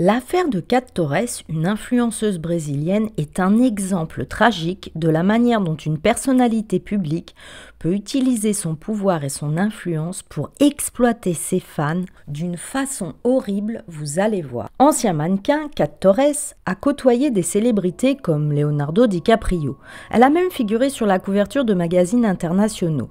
L'affaire de Cat Torres, une influenceuse brésilienne, est un exemple tragique de la manière dont une personnalité publique peut utiliser son pouvoir et son influence pour exploiter ses fans d'une façon horrible, vous allez voir. Ancien mannequin, Cat Torres a côtoyé des célébrités comme Leonardo DiCaprio. Elle a même figuré sur la couverture de magazines internationaux.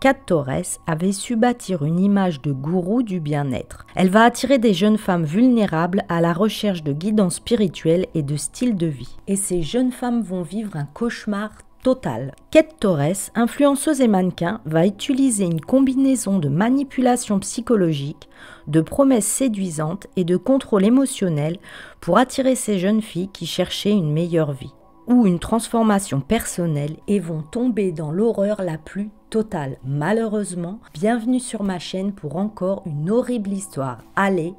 Kate Torres avait su bâtir une image de gourou du bien-être. Elle va attirer des jeunes femmes vulnérables à la recherche de guidance spirituelle et de style de vie. Et ces jeunes femmes vont vivre un cauchemar Total. Kate Torres, influenceuse et mannequin, va utiliser une combinaison de manipulations psychologiques, de promesses séduisantes et de contrôle émotionnel pour attirer ces jeunes filles qui cherchaient une meilleure vie ou une transformation personnelle et vont tomber dans l'horreur la plus totale. Malheureusement, bienvenue sur ma chaîne pour encore une horrible histoire. Allez,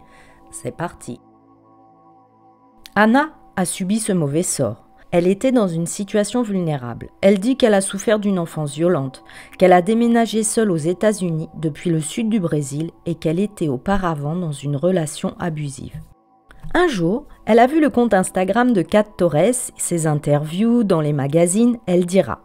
c'est parti. Anna a subi ce mauvais sort. Elle était dans une situation vulnérable. Elle dit qu'elle a souffert d'une enfance violente, qu'elle a déménagé seule aux États-Unis depuis le sud du Brésil et qu'elle était auparavant dans une relation abusive. Un jour, elle a vu le compte Instagram de Kat Torres, ses interviews dans les magazines, elle dira.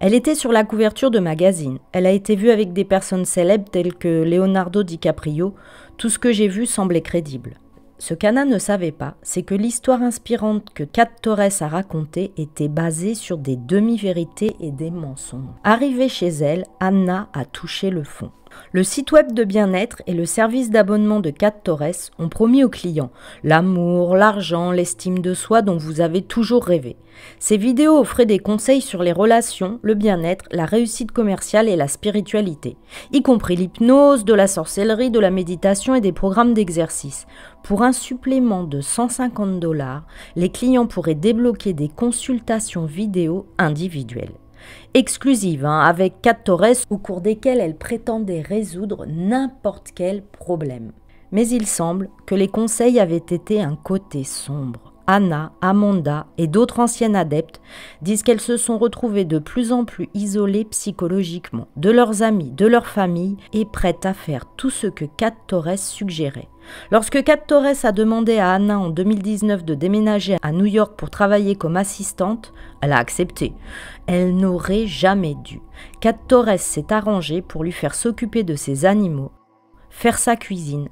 Elle était sur la couverture de magazines, elle a été vue avec des personnes célèbres telles que Leonardo DiCaprio, tout ce que j'ai vu semblait crédible. Ce qu'Anna ne savait pas, c'est que l'histoire inspirante que Cat Torres a racontée était basée sur des demi-vérités et des mensonges. Arrivée chez elle, Anna a touché le fond. Le site web de bien-être et le service d'abonnement de Cat Torres ont promis aux clients l'amour, l'argent, l'estime de soi dont vous avez toujours rêvé. Ces vidéos offraient des conseils sur les relations, le bien-être, la réussite commerciale et la spiritualité, y compris l'hypnose, de la sorcellerie, de la méditation et des programmes d'exercice. Pour un supplément de 150 dollars, les clients pourraient débloquer des consultations vidéo individuelles exclusives hein, avec Kat Torres au cours desquelles elle prétendait résoudre n'importe quel problème. Mais il semble que les conseils avaient été un côté sombre. Anna, Amanda et d'autres anciennes adeptes disent qu'elles se sont retrouvées de plus en plus isolées psychologiquement, de leurs amis, de leur famille, et prêtes à faire tout ce que Kat Torres suggérait. Lorsque Kat Torres a demandé à Anna en 2019 de déménager à New York pour travailler comme assistante, elle a accepté. Elle n'aurait jamais dû. Kat Torres s'est arrangée pour lui faire s'occuper de ses animaux, faire sa cuisine,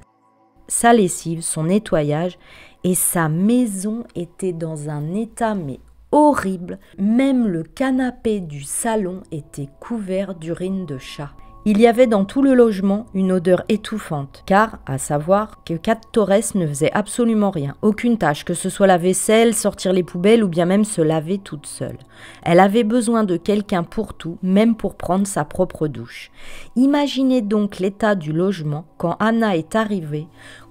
sa lessive, son nettoyage, et sa maison était dans un état mais horrible. Même le canapé du salon était couvert d'urine de chat. Il y avait dans tout le logement une odeur étouffante, car, à savoir, que Cat Torres ne faisait absolument rien, aucune tâche, que ce soit la vaisselle, sortir les poubelles ou bien même se laver toute seule. Elle avait besoin de quelqu'un pour tout, même pour prendre sa propre douche. Imaginez donc l'état du logement quand Anna est arrivée,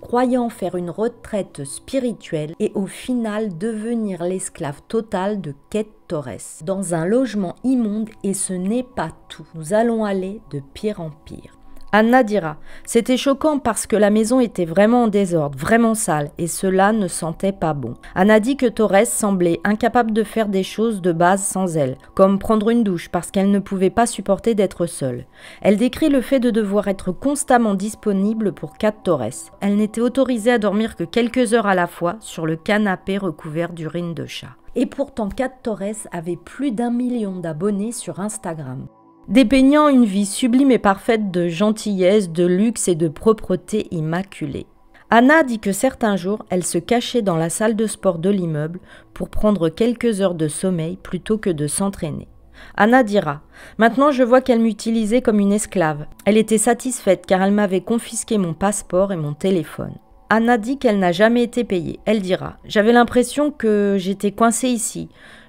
croyant faire une retraite spirituelle et au final devenir l'esclave total de Kate Torres dans un logement immonde et ce n'est pas tout. Nous allons aller de pire en pire. Anna dira C'était choquant parce que la maison était vraiment en désordre, vraiment sale, et cela ne sentait pas bon. Anna dit que Torres semblait incapable de faire des choses de base sans elle, comme prendre une douche parce qu'elle ne pouvait pas supporter d'être seule. Elle décrit le fait de devoir être constamment disponible pour Kat Torres. Elle n'était autorisée à dormir que quelques heures à la fois sur le canapé recouvert d'urine de chat. Et pourtant, Kat Torres avait plus d'un million d'abonnés sur Instagram dépeignant une vie sublime et parfaite de gentillesse, de luxe et de propreté immaculée. Anna dit que certains jours, elle se cachait dans la salle de sport de l'immeuble pour prendre quelques heures de sommeil plutôt que de s'entraîner. Anna dira Maintenant je vois qu'elle m'utilisait comme une esclave. Elle était satisfaite car elle m'avait confisqué mon passeport et mon téléphone. Anna dit qu'elle n'a jamais été payée. Elle dira J'avais l'impression que j'étais coincée ici.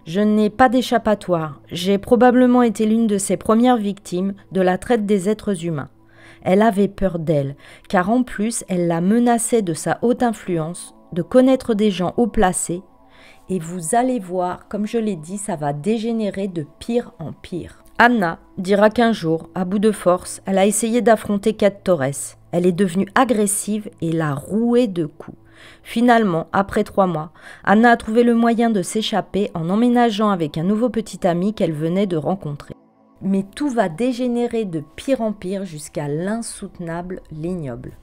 Je n'ai pas d'échappatoire. J'ai probablement été l'une de ses premières victimes de la traite des êtres humains. Elle avait peur d'elle, car en plus elle la menaçait de sa haute influence, de connaître des gens haut placés, et vous allez voir, comme je l'ai dit, ça va dégénérer de pire en pire. Anna dira qu'un jour, à bout de force, elle a essayé d'affronter Kate Torres. Elle est devenue agressive et l'a rouée de coups. Finalement, après trois mois, Anna a trouvé le moyen de s'échapper en emménageant avec un nouveau petit ami qu'elle venait de rencontrer. Mais tout va dégénérer de pire en pire jusqu'à l'insoutenable, l'ignoble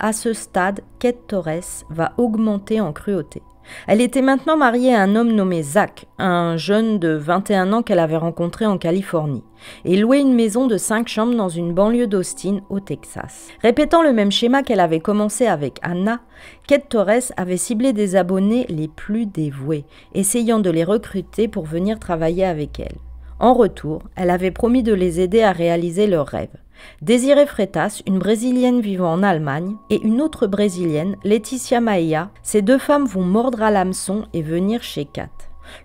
à ce stade, Kate Torres va augmenter en cruauté. Elle était maintenant mariée à un homme nommé Zach, un jeune de 21 ans qu'elle avait rencontré en Californie, et louait une maison de 5 chambres dans une banlieue d'Austin, au Texas. Répétant le même schéma qu'elle avait commencé avec Anna, Kate Torres avait ciblé des abonnés les plus dévoués, essayant de les recruter pour venir travailler avec elle. En retour, elle avait promis de les aider à réaliser leurs rêves. Désirée Freitas, une Brésilienne vivant en Allemagne, et une autre Brésilienne, Laetitia Maia, ces deux femmes vont mordre à l'hameçon et venir chez Kat.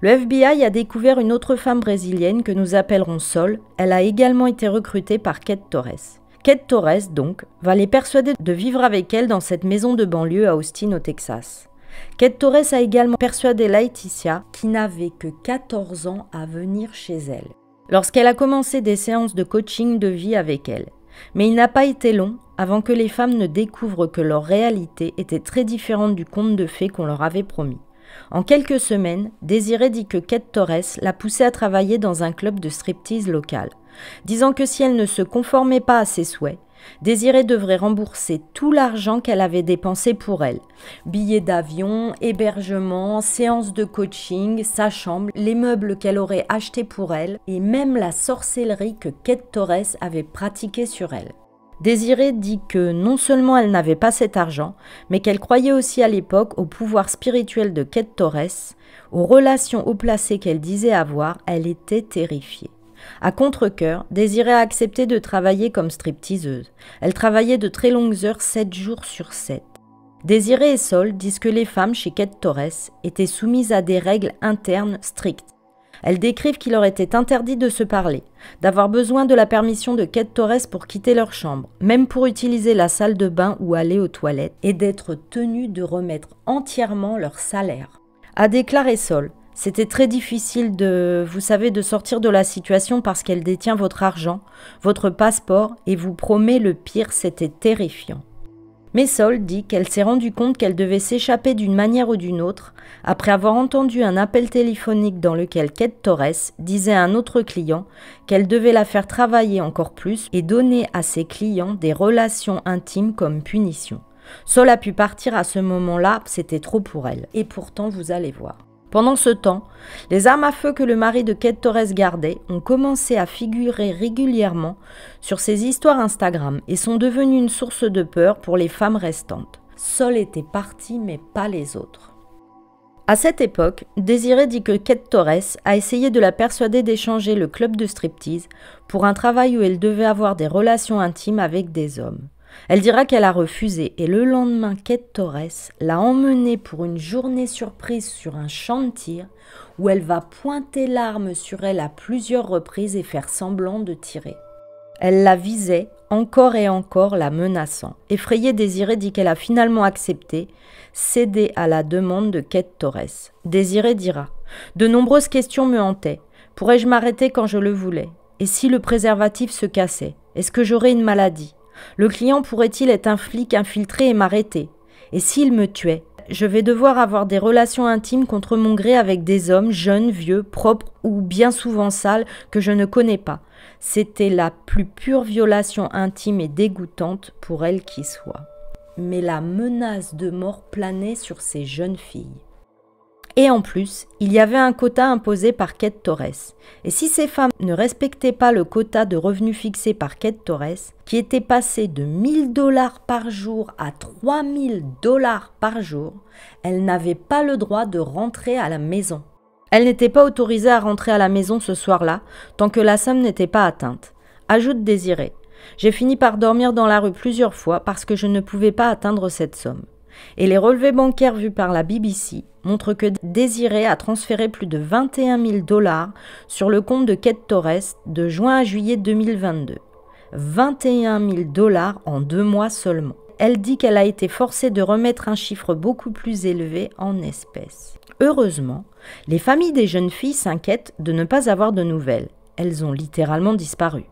Le FBI a découvert une autre femme brésilienne que nous appellerons Sol. Elle a également été recrutée par Kate Torres. Kate Torres, donc, va les persuader de vivre avec elle dans cette maison de banlieue à Austin, au Texas. Kate Torres a également persuadé Laetitia, qui n'avait que 14 ans, à venir chez elle lorsqu'elle a commencé des séances de coaching de vie avec elle. Mais il n'a pas été long avant que les femmes ne découvrent que leur réalité était très différente du conte de fées qu'on leur avait promis. En quelques semaines, Désirée dit que Kate Torres l'a poussée à travailler dans un club de striptease local, disant que si elle ne se conformait pas à ses souhaits, Désirée devrait rembourser tout l'argent qu'elle avait dépensé pour elle. Billets d'avion, hébergement, séances de coaching, sa chambre, les meubles qu'elle aurait achetés pour elle et même la sorcellerie que Kate Torres avait pratiquée sur elle. Désirée dit que non seulement elle n'avait pas cet argent, mais qu'elle croyait aussi à l'époque au pouvoir spirituel de Kate Torres, aux relations haut placées qu'elle disait avoir, elle était terrifiée. À contre-coeur, Désirée a accepté de travailler comme stripteaseuse. Elle travaillait de très longues heures, 7 jours sur 7. Désirée et Sol disent que les femmes chez Kate Torres étaient soumises à des règles internes strictes. Elles décrivent qu'il leur était interdit de se parler, d'avoir besoin de la permission de Kate Torres pour quitter leur chambre, même pour utiliser la salle de bain ou aller aux toilettes, et d'être tenues de remettre entièrement leur salaire. A déclaré Sol, c'était très difficile de, vous savez, de sortir de la situation parce qu'elle détient votre argent, votre passeport et vous promet le pire, c'était terrifiant. Mais Sol dit qu'elle s'est rendue compte qu'elle devait s'échapper d'une manière ou d'une autre après avoir entendu un appel téléphonique dans lequel Kate Torres disait à un autre client qu'elle devait la faire travailler encore plus et donner à ses clients des relations intimes comme punition. Sol a pu partir à ce moment-là, c'était trop pour elle. Et pourtant, vous allez voir. Pendant ce temps, les armes à feu que le mari de Kate Torres gardait ont commencé à figurer régulièrement sur ses histoires Instagram et sont devenues une source de peur pour les femmes restantes. Sol était partie mais pas les autres. À cette époque, Désiré dit que Kate Torres a essayé de la persuader d'échanger le club de striptease pour un travail où elle devait avoir des relations intimes avec des hommes. Elle dira qu'elle a refusé et le lendemain, Kate Torres l'a emmenée pour une journée surprise sur un champ de tir où elle va pointer l'arme sur elle à plusieurs reprises et faire semblant de tirer. Elle la visait encore et encore, la menaçant. Effrayée, Désirée dit qu'elle a finalement accepté, cédé à la demande de Kate Torres. Désirée dira De nombreuses questions me hantaient. Pourrais-je m'arrêter quand je le voulais Et si le préservatif se cassait Est-ce que j'aurais une maladie le client pourrait-il être un flic infiltré et m'arrêter Et s'il me tuait Je vais devoir avoir des relations intimes contre mon gré avec des hommes, jeunes, vieux, propres ou bien souvent sales, que je ne connais pas. C'était la plus pure violation intime et dégoûtante pour elle qui soit. Mais la menace de mort planait sur ces jeunes filles. Et en plus, il y avait un quota imposé par Kate Torres. Et si ces femmes ne respectaient pas le quota de revenus fixé par Kate Torres, qui était passé de 1000 dollars par jour à 3000 dollars par jour, elles n'avaient pas le droit de rentrer à la maison. Elles n'étaient pas autorisées à rentrer à la maison ce soir-là, tant que la somme n'était pas atteinte. Ajoute Désiré. J'ai fini par dormir dans la rue plusieurs fois parce que je ne pouvais pas atteindre cette somme et les relevés bancaires vus par la BBC montrent que Désiré a transféré plus de 21 000 dollars sur le compte de Kate Torres de juin à juillet 2022. 21 000 dollars en deux mois seulement. Elle dit qu'elle a été forcée de remettre un chiffre beaucoup plus élevé en espèces. Heureusement, les familles des jeunes filles s'inquiètent de ne pas avoir de nouvelles. Elles ont littéralement disparu.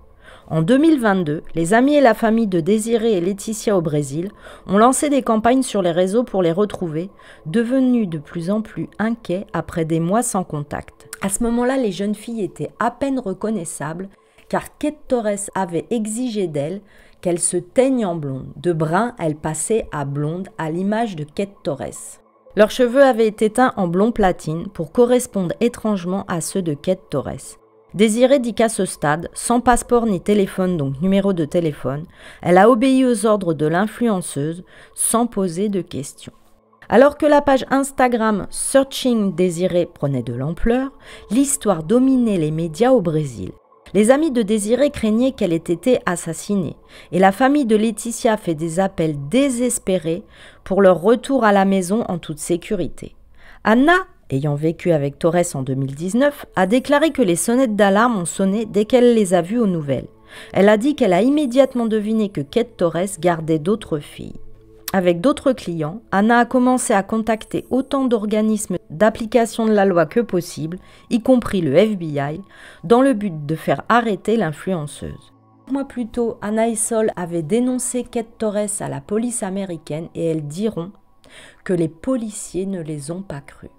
En 2022, les amis et la famille de Désiré et Laetitia au Brésil ont lancé des campagnes sur les réseaux pour les retrouver, devenus de plus en plus inquiets après des mois sans contact. À ce moment-là, les jeunes filles étaient à peine reconnaissables car Kate Torres avait exigé d'elles qu'elles se teignent en blonde. De brun, elles passaient à blonde à l'image de Kate Torres. Leurs cheveux avaient été teints en blond platine pour correspondre étrangement à ceux de Kate Torres. Désirée dit qu'à ce stade, sans passeport ni téléphone, donc numéro de téléphone, elle a obéi aux ordres de l'influenceuse sans poser de questions. Alors que la page Instagram Searching Désirée » prenait de l'ampleur, l'histoire dominait les médias au Brésil. Les amis de Désiré craignaient qu'elle ait été assassinée, et la famille de Laetitia fait des appels désespérés pour leur retour à la maison en toute sécurité. Anna ayant vécu avec Torres en 2019, a déclaré que les sonnettes d'alarme ont sonné dès qu'elle les a vues aux nouvelles. Elle a dit qu'elle a immédiatement deviné que Kate Torres gardait d'autres filles. Avec d'autres clients, Anna a commencé à contacter autant d'organismes d'application de la loi que possible, y compris le FBI, dans le but de faire arrêter l'influenceuse. Mois plus tôt, Anna et Sol avait dénoncé Kate Torres à la police américaine et elles diront que les policiers ne les ont pas crues.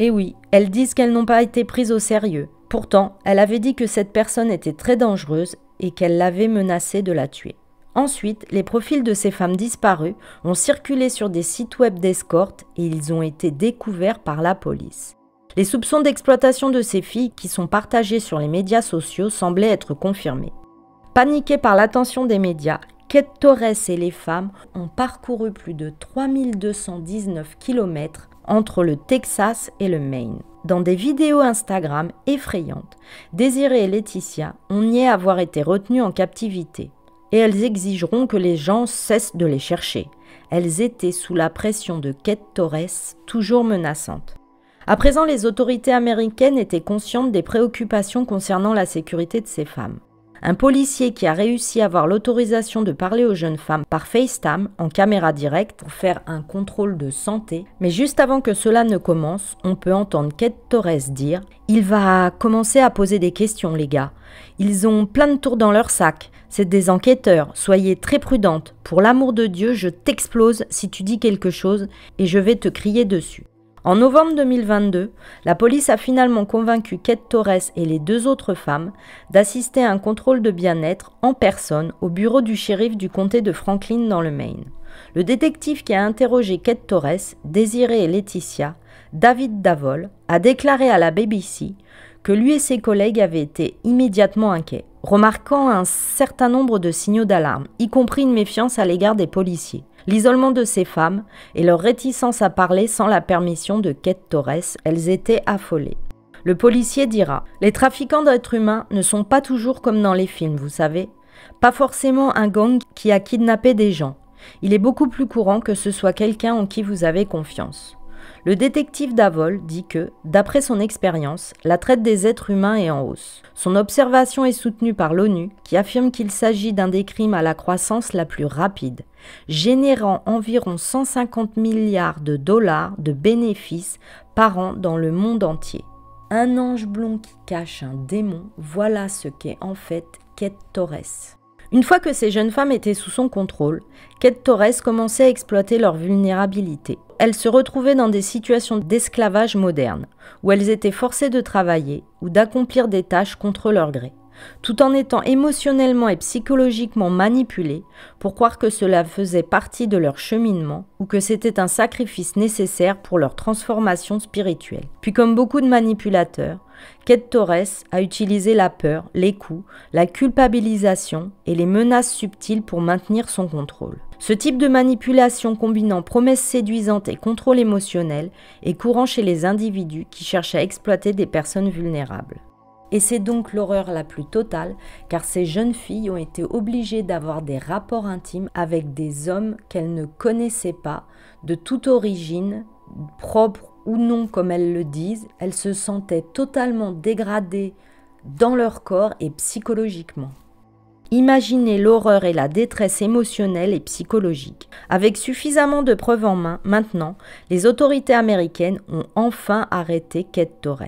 Et eh oui, elles disent qu'elles n'ont pas été prises au sérieux. Pourtant, elle avait dit que cette personne était très dangereuse et qu'elle l'avait menacée de la tuer. Ensuite, les profils de ces femmes disparues ont circulé sur des sites web d'escorte et ils ont été découverts par la police. Les soupçons d'exploitation de ces filles qui sont partagés sur les médias sociaux semblaient être confirmés. Paniquées par l'attention des médias, Kate Torres et les femmes ont parcouru plus de 3219 km entre le Texas et le Maine. Dans des vidéos Instagram effrayantes, Désirée et Laetitia ont nié avoir été retenues en captivité. Et elles exigeront que les gens cessent de les chercher. Elles étaient sous la pression de Kate Torres, toujours menaçante. À présent, les autorités américaines étaient conscientes des préoccupations concernant la sécurité de ces femmes. Un policier qui a réussi à avoir l'autorisation de parler aux jeunes femmes par FaceTime en caméra directe pour faire un contrôle de santé. Mais juste avant que cela ne commence, on peut entendre Kate Torres dire Il va commencer à poser des questions, les gars. Ils ont plein de tours dans leur sac. C'est des enquêteurs. Soyez très prudentes. Pour l'amour de Dieu, je t'explose si tu dis quelque chose et je vais te crier dessus. En novembre 2022, la police a finalement convaincu Kate Torres et les deux autres femmes d'assister à un contrôle de bien-être en personne au bureau du shérif du comté de Franklin dans le Maine. Le détective qui a interrogé Kate Torres, Désiré et Laetitia, David Davol, a déclaré à la BBC que lui et ses collègues avaient été immédiatement inquiets, remarquant un certain nombre de signaux d'alarme, y compris une méfiance à l'égard des policiers. L'isolement de ces femmes et leur réticence à parler sans la permission de Kate Torres, elles étaient affolées. Le policier dira Les trafiquants d'êtres humains ne sont pas toujours comme dans les films, vous savez. Pas forcément un gang qui a kidnappé des gens. Il est beaucoup plus courant que ce soit quelqu'un en qui vous avez confiance. Le détective Davol dit que, d'après son expérience, la traite des êtres humains est en hausse. Son observation est soutenue par l'ONU, qui affirme qu'il s'agit d'un des crimes à la croissance la plus rapide, générant environ 150 milliards de dollars de bénéfices par an dans le monde entier. Un ange blond qui cache un démon, voilà ce qu'est en fait Kate Torres. Une fois que ces jeunes femmes étaient sous son contrôle, Kate Torres commençait à exploiter leur vulnérabilité. Elles se retrouvaient dans des situations d'esclavage moderne, où elles étaient forcées de travailler ou d'accomplir des tâches contre leur gré tout en étant émotionnellement et psychologiquement manipulés pour croire que cela faisait partie de leur cheminement ou que c'était un sacrifice nécessaire pour leur transformation spirituelle. Puis comme beaucoup de manipulateurs, Kate Torres a utilisé la peur, les coups, la culpabilisation et les menaces subtiles pour maintenir son contrôle. Ce type de manipulation combinant promesses séduisantes et contrôle émotionnel est courant chez les individus qui cherchent à exploiter des personnes vulnérables. Et c'est donc l'horreur la plus totale, car ces jeunes filles ont été obligées d'avoir des rapports intimes avec des hommes qu'elles ne connaissaient pas, de toute origine, propre ou non comme elles le disent, elles se sentaient totalement dégradées dans leur corps et psychologiquement. Imaginez l'horreur et la détresse émotionnelle et psychologique. Avec suffisamment de preuves en main, maintenant, les autorités américaines ont enfin arrêté Kate Torres.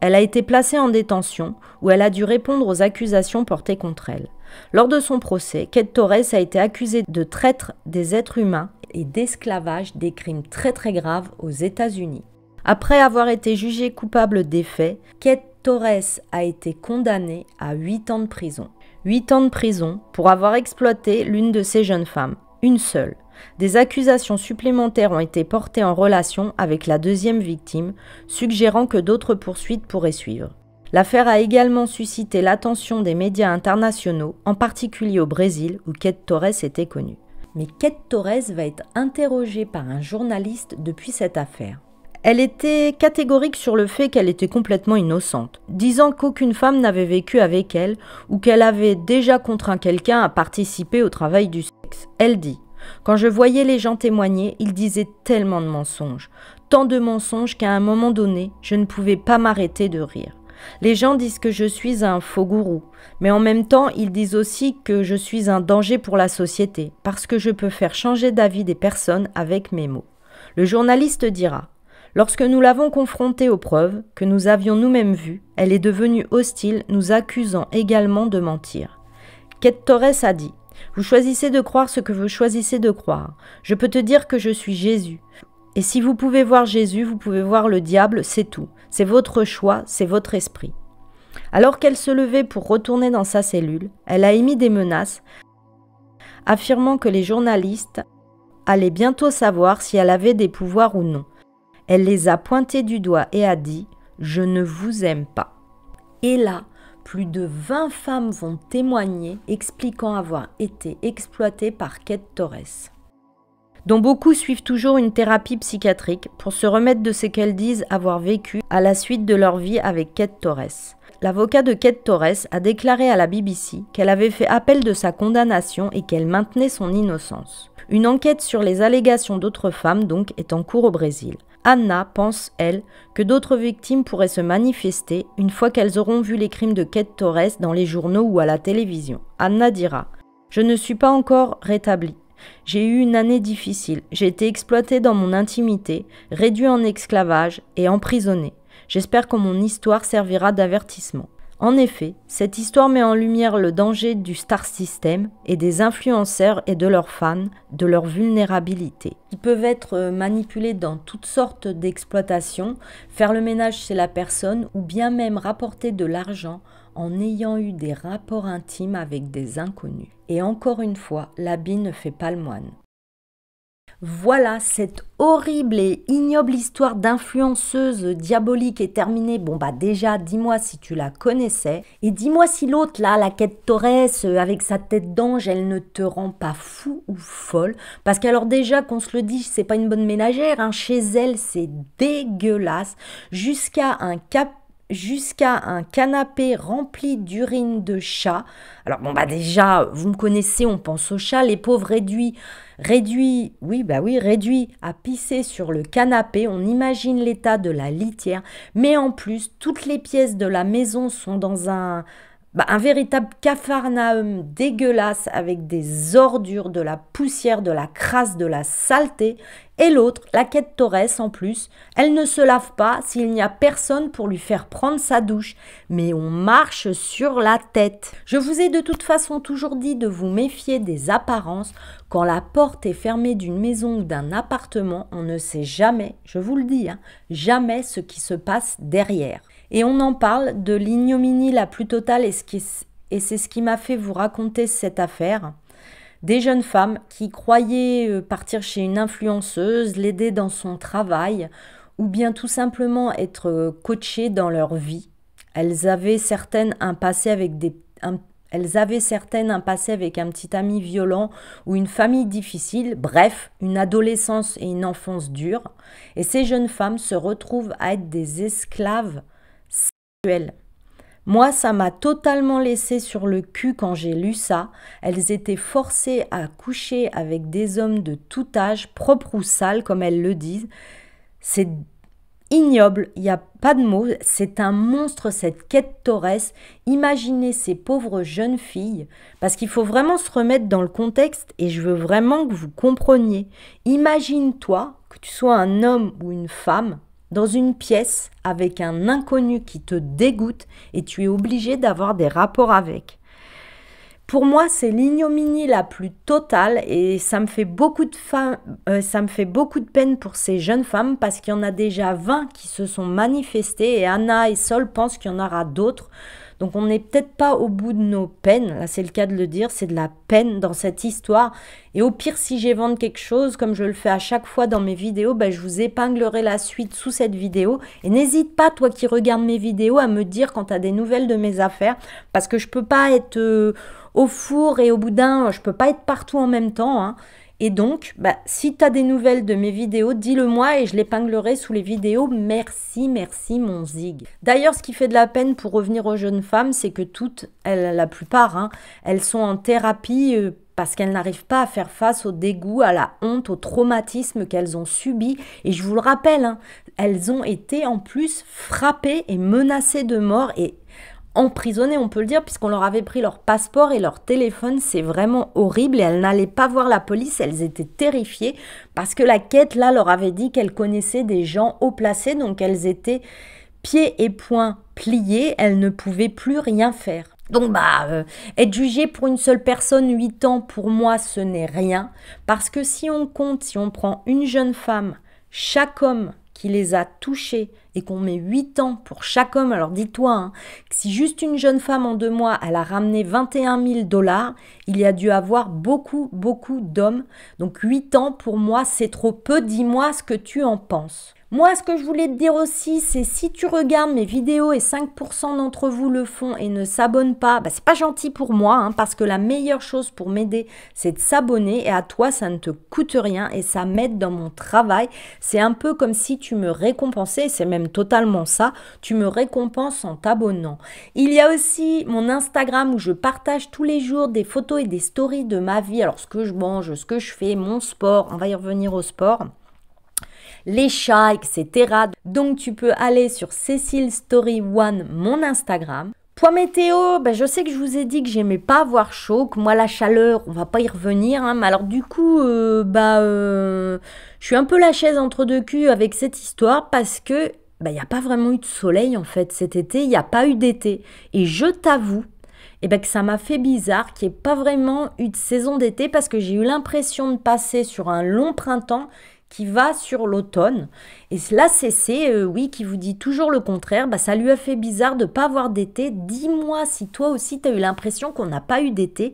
Elle a été placée en détention où elle a dû répondre aux accusations portées contre elle. Lors de son procès, Kate Torres a été accusée de traître des êtres humains et d'esclavage des crimes très très graves aux États-Unis. Après avoir été jugée coupable des faits, Kate Torres a été condamné à 8 ans de prison. 8 ans de prison pour avoir exploité l'une de ces jeunes femmes, une seule. Des accusations supplémentaires ont été portées en relation avec la deuxième victime, suggérant que d'autres poursuites pourraient suivre. L'affaire a également suscité l'attention des médias internationaux, en particulier au Brésil où Kate Torres était connue. Mais Kate Torres va être interrogée par un journaliste depuis cette affaire. Elle était catégorique sur le fait qu'elle était complètement innocente, disant qu'aucune femme n'avait vécu avec elle ou qu'elle avait déjà contraint quelqu'un à participer au travail du sexe. Elle dit Quand je voyais les gens témoigner, ils disaient tellement de mensonges, tant de mensonges qu'à un moment donné, je ne pouvais pas m'arrêter de rire. Les gens disent que je suis un faux gourou, mais en même temps, ils disent aussi que je suis un danger pour la société, parce que je peux faire changer d'avis des personnes avec mes mots. Le journaliste dira Lorsque nous l'avons confrontée aux preuves que nous avions nous-mêmes vues, elle est devenue hostile, nous accusant également de mentir. Kate Torres a dit Vous choisissez de croire ce que vous choisissez de croire. Je peux te dire que je suis Jésus. Et si vous pouvez voir Jésus, vous pouvez voir le diable, c'est tout. C'est votre choix, c'est votre esprit. Alors qu'elle se levait pour retourner dans sa cellule, elle a émis des menaces, affirmant que les journalistes allaient bientôt savoir si elle avait des pouvoirs ou non. Elle les a pointés du doigt et a dit ⁇ Je ne vous aime pas ⁇ Et là, plus de 20 femmes vont témoigner expliquant avoir été exploitées par Kate Torres dont beaucoup suivent toujours une thérapie psychiatrique pour se remettre de ce qu'elles disent avoir vécu à la suite de leur vie avec Kate Torres. L'avocat de Kate Torres a déclaré à la BBC qu'elle avait fait appel de sa condamnation et qu'elle maintenait son innocence. Une enquête sur les allégations d'autres femmes donc est en cours au Brésil. Anna pense, elle, que d'autres victimes pourraient se manifester une fois qu'elles auront vu les crimes de Kate Torres dans les journaux ou à la télévision. Anna dira Je ne suis pas encore rétablie. J'ai eu une année difficile. J'ai été exploitée dans mon intimité, réduite en esclavage et emprisonnée. J'espère que mon histoire servira d'avertissement. En effet, cette histoire met en lumière le danger du star system et des influenceurs et de leurs fans, de leur vulnérabilité. Ils peuvent être euh, manipulés dans toutes sortes d'exploitations, faire le ménage chez la personne ou bien même rapporter de l'argent en ayant eu des rapports intimes avec des inconnus. Et encore une fois, l'habit ne fait pas le moine. Voilà, cette horrible et ignoble histoire d'influenceuse diabolique est terminée. Bon bah déjà, dis-moi si tu la connaissais. Et dis-moi si l'autre là, la quête Torres, euh, avec sa tête d'ange, elle ne te rend pas fou ou folle. Parce qu'alors déjà, qu'on se le dit, c'est pas une bonne ménagère. Hein. Chez elle, c'est dégueulasse. Jusqu'à un jusqu'à un canapé rempli d'urine de chat. Alors bon bah déjà, vous me connaissez, on pense aux chat, les pauvres réduits Réduit, oui, bah oui, réduit à pisser sur le canapé, on imagine l'état de la litière, mais en plus, toutes les pièces de la maison sont dans un bah, un véritable cafarnaum dégueulasse avec des ordures, de la poussière, de la crasse, de la saleté, et l'autre, la quête Torres en plus, elle ne se lave pas s'il n'y a personne pour lui faire prendre sa douche, mais on marche sur la tête. Je vous ai de toute façon toujours dit de vous méfier des apparences. Quand la porte est fermée d'une maison ou d'un appartement, on ne sait jamais, je vous le dis, hein, jamais ce qui se passe derrière. Et on en parle de l'ignominie la plus totale et c'est ce qui m'a fait vous raconter cette affaire. Des jeunes femmes qui croyaient euh, partir chez une influenceuse, l'aider dans son travail ou bien tout simplement être euh, coachées dans leur vie. Elles avaient certaines un passé avec des, elles avaient certaines un passé avec un petit ami violent ou une famille difficile, bref, une adolescence et une enfance dure. Et ces jeunes femmes se retrouvent à être des esclaves moi, ça m'a totalement laissé sur le cul quand j'ai lu ça. Elles étaient forcées à coucher avec des hommes de tout âge, propres ou sales, comme elles le disent. C'est ignoble, il n'y a pas de mots, c'est un monstre cette quête Torres. Imaginez ces pauvres jeunes filles, parce qu'il faut vraiment se remettre dans le contexte et je veux vraiment que vous compreniez. Imagine-toi que tu sois un homme ou une femme dans une pièce avec un inconnu qui te dégoûte et tu es obligé d'avoir des rapports avec. Pour moi, c'est l'ignominie la plus totale et ça me, fait beaucoup de euh, ça me fait beaucoup de peine pour ces jeunes femmes parce qu'il y en a déjà 20 qui se sont manifestées et Anna et Sol pensent qu'il y en aura d'autres. Donc on n'est peut-être pas au bout de nos peines, là c'est le cas de le dire, c'est de la peine dans cette histoire. Et au pire, si j'ai vendu quelque chose, comme je le fais à chaque fois dans mes vidéos, ben, je vous épinglerai la suite sous cette vidéo. Et n'hésite pas, toi qui regardes mes vidéos, à me dire quand tu as des nouvelles de mes affaires, parce que je peux pas être euh, au four et au boudin, je peux pas être partout en même temps. Hein. Et donc, bah, si tu as des nouvelles de mes vidéos, dis-le moi et je l'épinglerai sous les vidéos. Merci, merci mon zig. D'ailleurs, ce qui fait de la peine pour revenir aux jeunes femmes, c'est que toutes, elles, la plupart, hein, elles sont en thérapie euh, parce qu'elles n'arrivent pas à faire face au dégoût, à la honte, au traumatisme qu'elles ont subi. Et je vous le rappelle, hein, elles ont été en plus frappées et menacées de mort et emprisonnées, on peut le dire, puisqu'on leur avait pris leur passeport et leur téléphone. C'est vraiment horrible. Et elles n'allaient pas voir la police, elles étaient terrifiées parce que la quête, là, leur avait dit qu'elles connaissaient des gens haut placés, donc elles étaient pieds et poings pliés, elles ne pouvaient plus rien faire. Donc bah, euh, être jugé pour une seule personne 8 ans, pour moi, ce n'est rien, parce que si on compte, si on prend une jeune femme, chaque homme les a touchés et qu'on met 8 ans pour chaque homme, alors dis-toi, hein, si juste une jeune femme en deux mois, elle a ramené 21 000 dollars, il y a dû avoir beaucoup, beaucoup d'hommes. Donc 8 ans, pour moi, c'est trop peu. Dis-moi ce que tu en penses. Moi, ce que je voulais te dire aussi, c'est si tu regardes mes vidéos et 5% d'entre vous le font et ne s'abonnent pas, bah, c'est pas gentil pour moi, hein, parce que la meilleure chose pour m'aider, c'est de s'abonner. Et à toi, ça ne te coûte rien et ça m'aide dans mon travail. C'est un peu comme si tu me récompensais, c'est même totalement ça, tu me récompenses en t'abonnant. Il y a aussi mon Instagram où je partage tous les jours des photos et des stories de ma vie, alors ce que je mange, ce que je fais, mon sport, on va y revenir au sport les chats, etc. Donc tu peux aller sur Cécile Story One, mon Instagram. Point météo, ben, je sais que je vous ai dit que j'aimais pas avoir chaud, que moi la chaleur, on va pas y revenir. Hein. mais alors du coup, bah, je suis un peu la chaise entre deux culs avec cette histoire parce que il ben, n'y a pas vraiment eu de soleil en fait cet été, il n'y a pas eu d'été. Et je t'avoue et eh ben, que ça m'a fait bizarre qu'il n'y ait pas vraiment eu de saison d'été parce que j'ai eu l'impression de passer sur un long printemps qui va sur l'automne. Et cela c'est euh, oui, qui vous dit toujours le contraire. Bah, ça lui a fait bizarre de ne pas avoir d'été. Dis-moi si toi aussi, tu as eu l'impression qu'on n'a pas eu d'été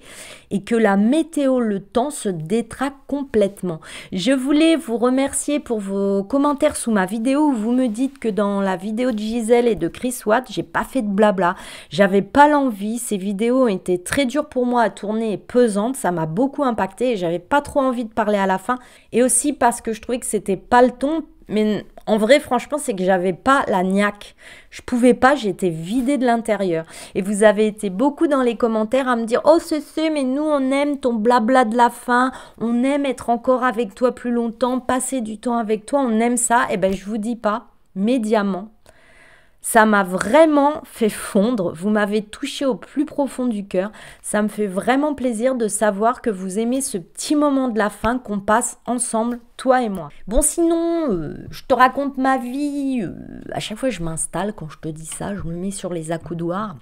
et que la météo, le temps se détraque complètement. Je voulais vous remercier pour vos commentaires sous ma vidéo vous me dites que dans la vidéo de Gisèle et de Chris Watt, j'ai pas fait de blabla. J'avais pas l'envie. Ces vidéos ont été très dures pour moi à tourner et pesantes. Ça m'a beaucoup impacté et j'avais pas trop envie de parler à la fin. Et aussi parce que je trouve que c'était pas le ton. Mais en vrai, franchement, c'est que j'avais pas la niaque. Je pouvais pas, j'étais vidée de l'intérieur. Et vous avez été beaucoup dans les commentaires à me dire Oh, c'est, mais nous, on aime ton blabla de la fin. On aime être encore avec toi plus longtemps, passer du temps avec toi. On aime ça. Et eh ben, je vous dis pas, mes ça m'a vraiment fait fondre, vous m'avez touché au plus profond du cœur. Ça me fait vraiment plaisir de savoir que vous aimez ce petit moment de la fin qu'on passe ensemble, toi et moi. Bon sinon, euh, je te raconte ma vie. Euh, à chaque fois je m'installe quand je te dis ça, je me mets sur les accoudoirs.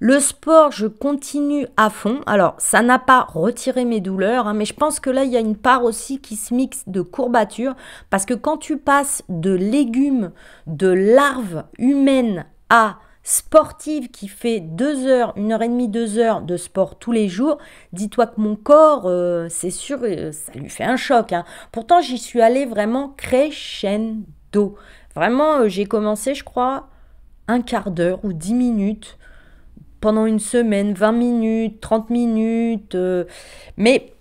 Le sport, je continue à fond. Alors, ça n'a pas retiré mes douleurs, hein, mais je pense que là, il y a une part aussi qui se mixe de courbatures, parce que quand tu passes de légumes, de larves humaines à sportive qui fait deux heures, une heure et demie, deux heures de sport tous les jours, dis-toi que mon corps, euh, c'est sûr, euh, ça lui fait un choc. Hein. Pourtant, j'y suis allée vraiment crescendo. Vraiment, euh, j'ai commencé, je crois, un quart d'heure ou dix minutes pendant une semaine, 20 minutes, 30 minutes. Euh, mais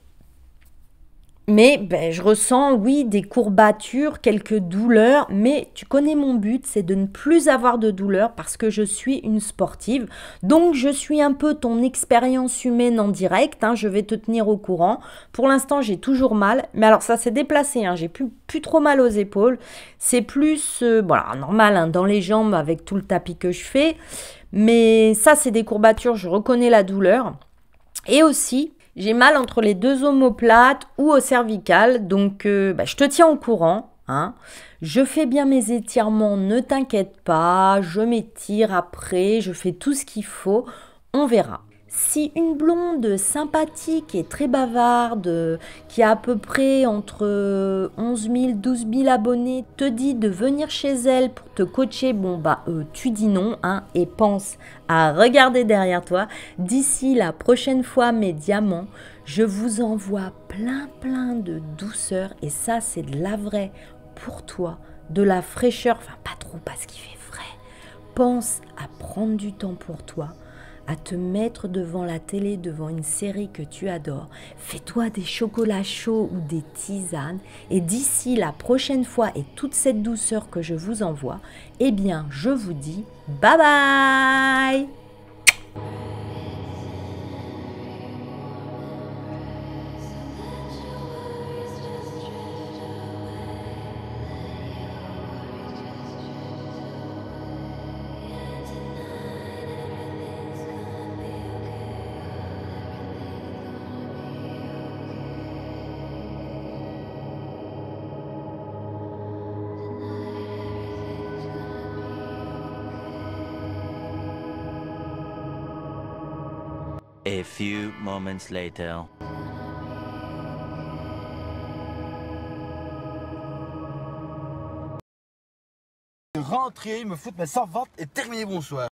mais ben, je ressens, oui, des courbatures, quelques douleurs, mais tu connais mon but, c'est de ne plus avoir de douleurs parce que je suis une sportive. Donc je suis un peu ton expérience humaine en direct, hein, je vais te tenir au courant. Pour l'instant, j'ai toujours mal, mais alors ça s'est déplacé, hein, j'ai plus, trop mal aux épaules. C'est plus, euh, normal, hein, dans les jambes avec tout le tapis que je fais. Mais ça, c'est des courbatures, je reconnais la douleur. Et aussi, j'ai mal entre les deux omoplates ou au cervical, donc euh, bah, je te tiens au courant. Hein. Je fais bien mes étirements, ne t'inquiète pas, je m'étire après, je fais tout ce qu'il faut, on verra. Si une blonde sympathique et très bavarde, qui a à peu près entre 11 000, 12 000 abonnés, te dit de venir chez elle pour te coacher, bon bah euh, tu dis non hein, et pense à regarder derrière toi. D'ici la prochaine fois mes diamants, je vous envoie plein plein de douceur et ça c'est de la vraie pour toi, de la fraîcheur, enfin pas trop parce qu'il fait frais. Pense à prendre du temps pour toi à te mettre devant la télé, devant une série que tu adores. Fais-toi des chocolats chauds ou des tisanes. Et d'ici la prochaine fois et toute cette douceur que je vous envoie, eh bien, je vous dis bye bye A few moments later. Rentrer, me foutre ma servante et terminer bonsoir.